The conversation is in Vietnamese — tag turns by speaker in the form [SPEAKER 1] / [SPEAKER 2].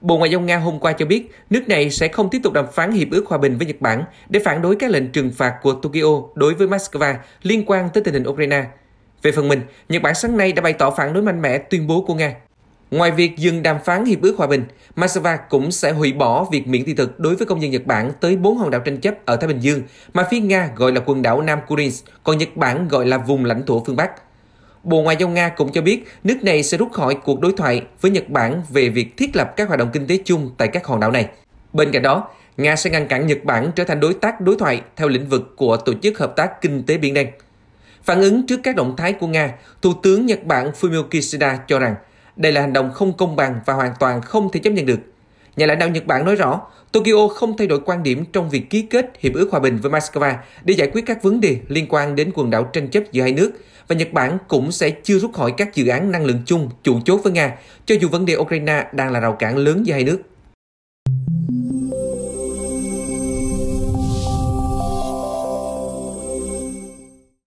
[SPEAKER 1] Bộ Ngoại giao Nga hôm qua cho biết, nước này sẽ không tiếp tục đàm phán hiệp ước hòa bình với Nhật Bản để phản đối các lệnh trừng phạt của Tokyo đối với Moscow liên quan tới tình hình Ukraine. Về phần mình, Nhật Bản sáng nay đã bày tỏ phản đối mạnh mẽ tuyên bố của Nga. Ngoài việc dừng đàm phán hiệp ước hòa bình, Moscow cũng sẽ hủy bỏ việc miễn thị thực đối với công dân Nhật Bản tới bốn hòn đảo tranh chấp ở Thái Bình Dương mà phía Nga gọi là quần đảo Nam Kurils, còn Nhật Bản gọi là vùng lãnh thổ phương Bắc. Bộ Ngoại giao Nga cũng cho biết nước này sẽ rút khỏi cuộc đối thoại với Nhật Bản về việc thiết lập các hoạt động kinh tế chung tại các hòn đảo này. Bên cạnh đó, Nga sẽ ngăn cản Nhật Bản trở thành đối tác đối thoại theo lĩnh vực của Tổ chức Hợp tác Kinh tế Biển Đen. Phản ứng trước các động thái của Nga, Thủ tướng Nhật Bản Fumio Kishida cho rằng đây là hành động không công bằng và hoàn toàn không thể chấp nhận được – Nhà lãnh đạo Nhật Bản nói rõ, Tokyo không thay đổi quan điểm trong việc ký kết hiệp ước hòa bình với Moscow để giải quyết các vấn đề liên quan đến quần đảo tranh chấp giữa hai nước và Nhật Bản cũng sẽ chưa rút khỏi các dự án năng lượng chung chủ chốt với Nga, cho dù vấn đề Ukraine đang là rào cản lớn giữa hai nước.